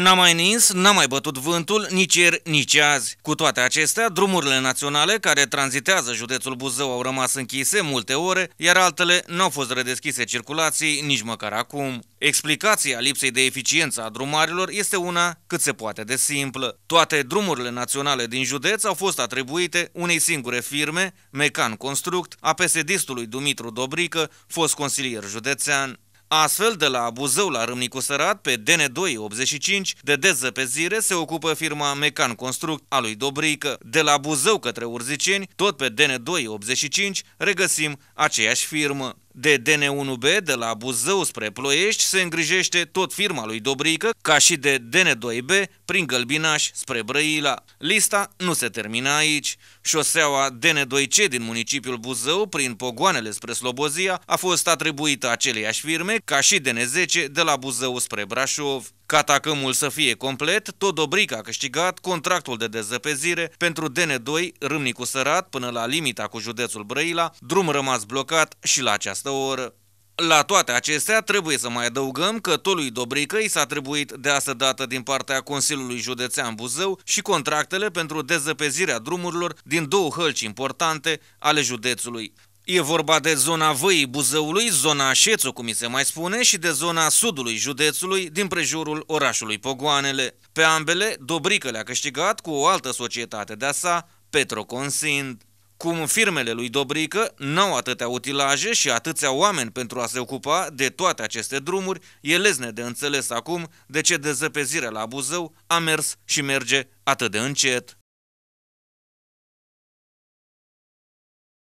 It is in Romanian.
N-a mai nins, n-a mai bătut vântul nici ieri, nici azi. Cu toate acestea, drumurile naționale care tranzitează județul Buzău au rămas închise multe ore, iar altele n-au fost redeschise circulației nici măcar acum. Explicația lipsei de eficiență a drumarilor este una cât se poate de simplă. Toate drumurile naționale din județ au fost atribuite unei singure firme, Mecan Construct, a PSD-stului Dumitru Dobrică, fost consilier județean. Astfel, de la Buzău la Râmnicu Sărat, pe dn 285 de deză pe zire se ocupă firma Mecan Construct a lui Dobrică. De la Buzău către Urziceni, tot pe dn 285 regăsim aceeași firmă. De DN1B de la Buzău spre Ploiești se îngrijește tot firma lui Dobrică, ca și de DN2B prin Gălbinaș spre Brăila. Lista nu se termină aici. Șoseaua DN2C din municipiul Buzău prin Pogoanele spre Slobozia a fost atribuită aceleiași firme ca și DN10 de la Buzău spre Brașov. Ca atacâmul să fie complet, tot Dobric a câștigat contractul de dezăpezire pentru DN2 Râmnicu Sărat până la limita cu județul Brăila, drum rămas blocat și la această oră. La toate acestea, trebuie să mai adăugăm că tolui Dobrică i s-a trebuit de asta dată din partea Consiliului Județean Buzău și contractele pentru dezăpezirea drumurilor din două hălci importante ale județului. E vorba de zona Văii Buzăului, zona Șețu, cum mi se mai spune, și de zona sudului județului, din prejurul orașului Pogoanele. Pe ambele, Dobrică le-a câștigat cu o altă societate de-a sa, Petroconsind. Cum firmele lui Dobrică n-au atâtea utilaje și atâția oameni pentru a se ocupa de toate aceste drumuri, e lezne de înțeles acum de ce dezăpezirea la Buzău a mers și merge atât de încet.